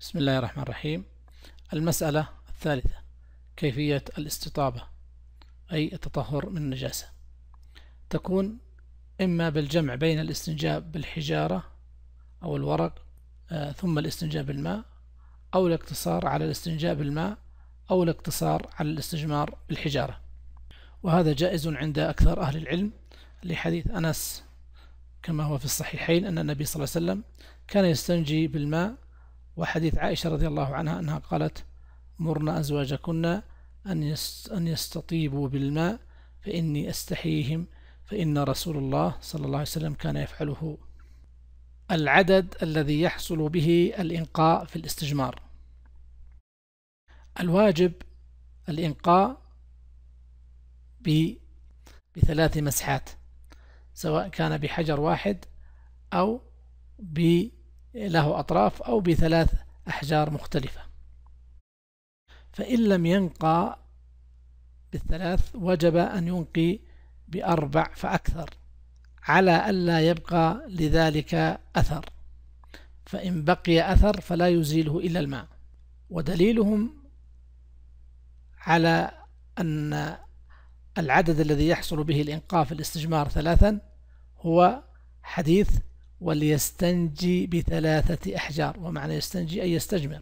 بسم الله الرحمن الرحيم المسألة الثالثة كيفية الاستطابة أي التطهر من النجاسة تكون إما بالجمع بين الاستنجاء بالحجارة أو الورق آه، ثم الاستنجاء بالماء أو الاقتصار على الاستنجاء بالماء أو الاقتصار على الاستجمار بالحجارة وهذا جائز عند أكثر أهل العلم لحديث أنس كما هو في الصحيحين أن النبي صلى الله عليه وسلم كان يستنجي بالماء وحديث عائشة رضي الله عنها أنها قالت مرن أزواجكن أن يستطيبوا بالماء فإني أستحيهم فإن رسول الله صلى الله عليه وسلم كان يفعله العدد الذي يحصل به الإنقاء في الاستجمار الواجب الإنقاء بثلاث مسحات سواء كان بحجر واحد أو بحجر له أطراف أو بثلاث أحجار مختلفة فإن لم ينقى بالثلاث وجب أن ينقي بأربع فأكثر على ألا يبقى لذلك أثر فإن بقي أثر فلا يزيله إلا الماء ودليلهم على أن العدد الذي يحصل به الإنقاف الاستجمار ثلاثا هو حديث وليستنجي بثلاثة أحجار ومعنى يستنجي أي يستجمر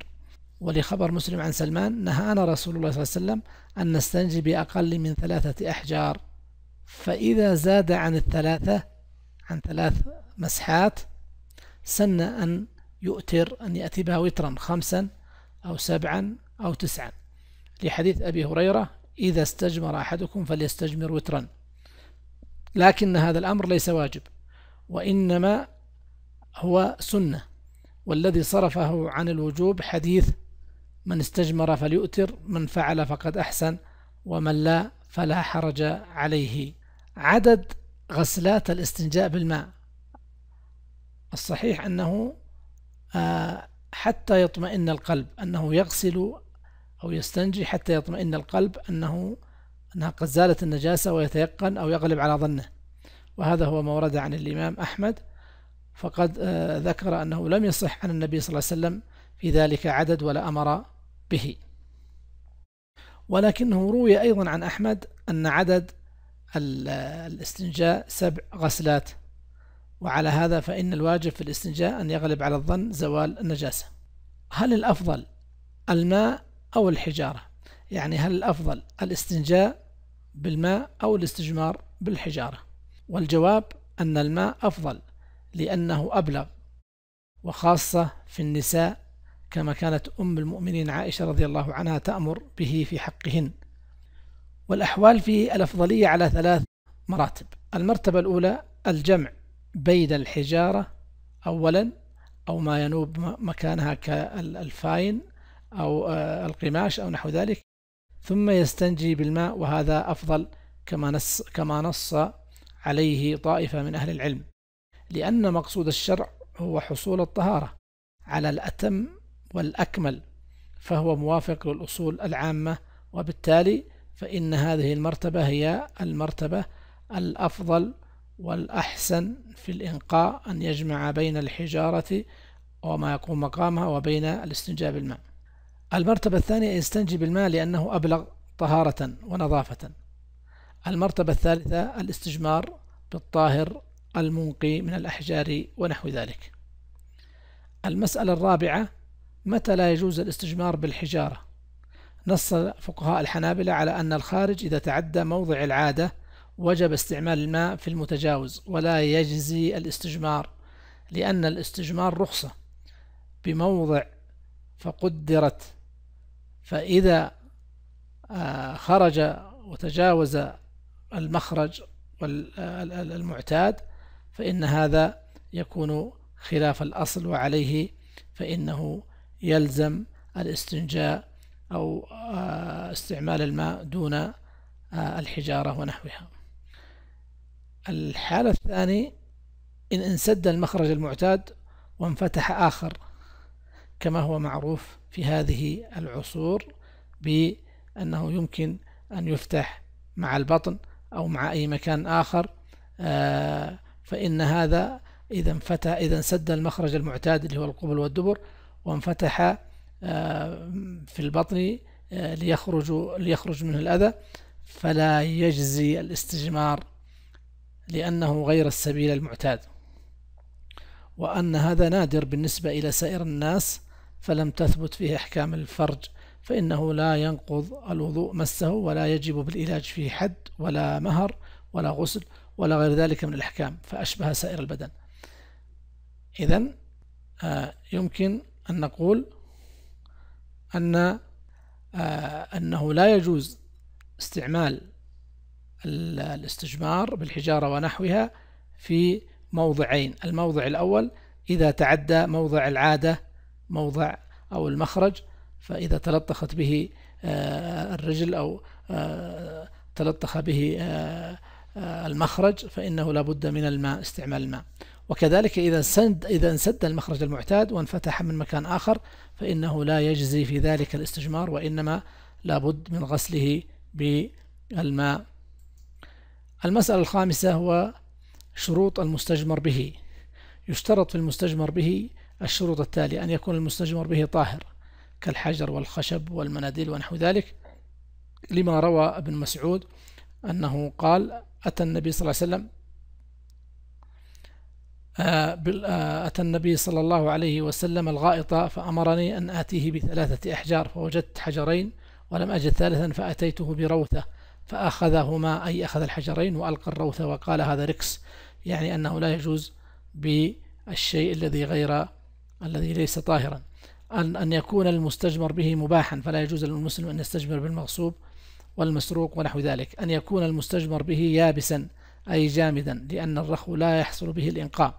ولخبر مسلم عن سلمان نهانا رسول الله صلى الله عليه وسلم أن نستنجي بأقل من ثلاثة أحجار فإذا زاد عن الثلاثة عن ثلاث مسحات سن أن يؤتر أن يأتي بها وترا خمسا أو سبعا أو تسعا لحديث أبي هريرة إذا استجمر أحدكم فليستجمر وترا لكن هذا الأمر ليس واجب وإنما هو سنة والذي صرفه عن الوجوب حديث من استجمر فليؤتر من فعل فقد أحسن ومن لا فلا حرج عليه عدد غسلات الاستنجاء بالماء الصحيح أنه آه، حتى يطمئن القلب أنه يغسل أو يستنجي حتى يطمئن القلب أنه أنها قد زالت النجاسة ويتيقن أو يغلب على ظنه وهذا هو ما ورد عن الإمام أحمد فقد آه، ذكر أنه لم يصح عن النبي صلى الله عليه وسلم في ذلك عدد ولا أمر به ولكنه روي أيضا عن أحمد أن عدد الاستنجاء سبع غسلات وعلى هذا فإن الواجب في الاستنجاء أن يغلب على الظن زوال النجاسة هل الأفضل الماء أو الحجارة يعني هل الأفضل الاستنجاء بالماء أو الاستجمار بالحجارة والجواب أن الماء أفضل لأنه أبلغ وخاصة في النساء كما كانت أم المؤمنين عائشة رضي الله عنها تأمر به في حقهن والأحوال في الأفضلية على ثلاث مراتب المرتبة الأولى الجمع بيد الحجارة أولا أو ما ينوب مكانها كالفاين أو آه، القماش أو نحو ذلك ثم يستنجي بالماء وهذا أفضل كما نص, كما نص عليه طائفة من أهل العلم لأن مقصود الشرع هو حصول الطهارة على الأتم والأكمل فهو موافق للأصول العامة وبالتالي فإن هذه المرتبة هي المرتبة الأفضل والأحسن في الإنقاء أن يجمع بين الحجارة وما يقوم مقامها وبين الاستنجاء بالماء المرتبة الثانية يستنجي بالماء لأنه أبلغ طهارة ونظافة المرتبة الثالثة الاستجمار بالطاهر المنقي من الأحجار ونحو ذلك المسألة الرابعة متى لا يجوز الاستجمار بالحجارة نص فقهاء الحنابلة على أن الخارج إذا تعدى موضع العادة وجب استعمال الماء في المتجاوز ولا يجزي الاستجمار لأن الاستجمار رخصة بموضع فقدرت فإذا آه، خرج وتجاوز المخرج آه، المعتاد فإن هذا يكون خلاف الأصل وعليه فإنه يلزم الاستنجاء أو آه، استعمال الماء دون آه، الحجارة ونحوها الحالة الثانية إن انسد المخرج المعتاد وانفتح آخر كما هو معروف في هذه العصور بأنه يمكن أن يفتح مع البطن أو مع أي مكان آخر آه فإن هذا إذا انفتح إذا سد المخرج المعتاد اللي هو القبل والدبر وانفتح آه، في البطن آه، ليخرج ليخرج منه الأذى فلا يجزي الاستجمار لأنه غير السبيل المعتاد وأن هذا نادر بالنسبة إلى سائر الناس فلم تثبت فيه أحكام الفرج فإنه لا ينقض الوضوء مسه ولا يجب بالإلاج فيه حد ولا مهر ولا غسل ولا غير ذلك من الأحكام فأشبه سائر البدن إذا آه، يمكن أن نقول أن آه، أنه لا يجوز استعمال الاستجمار بالحجارة ونحوها في موضعين الموضع الأول إذا تعدى موضع العادة موضع أو المخرج فإذا تلطخت به آه، الرجل أو تلطخ به آه، المخرج فإنه لابد من الماء استعمال الماء وكذلك إذا سد إذا انسد المخرج المعتاد وانفتح من مكان آخر فإنه لا يجزي في ذلك الاستجمار وإنما لابد من غسله بالماء المسألة الخامسة هو شروط المستجمر به يشترط في المستجمر به الشروط التالية أن يكون المستجمر به طاهر كالحجر والخشب والمناديل ونحو ذلك لما روى ابن مسعود أنه قال أتى النبي صلى الله عليه وسلم آه، آه، أتى النبي صلى الله عليه وسلم الغائط فأمرني أن آتيه بثلاثة أحجار فوجدت حجرين ولم أجد ثالثا فأتيته بروثة فأخذهما أي أخذ الحجرين وألقى الروثة وقال هذا ركس يعني أنه لا يجوز بالشيء الذي غير الذي ليس طاهرا أن, أن يكون المستجمر به مباحا فلا يجوز للمسلم أن يستجمر بالمغصوب والمسروق ونحو ذلك أن يكون المستجمر به يابسا أي جامدا لأن الرخو لا يحصل به الإنقاء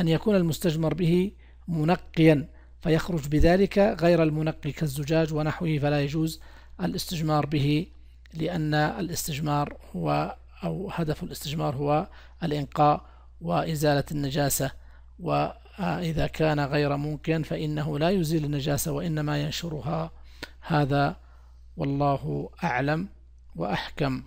أن يكون المستجمر به منقيا فيخرج بذلك غير المنقي كالزجاج ونحوه فلا يجوز الاستجمار به لأن الاستجمار هو أو هدف الاستجمار هو الإنقاء وإزالة النجاسة وإذا كان غير منقيا فإنه لا يزيل النجاسة وإنما ينشرها هذا والله أعلم وأحكم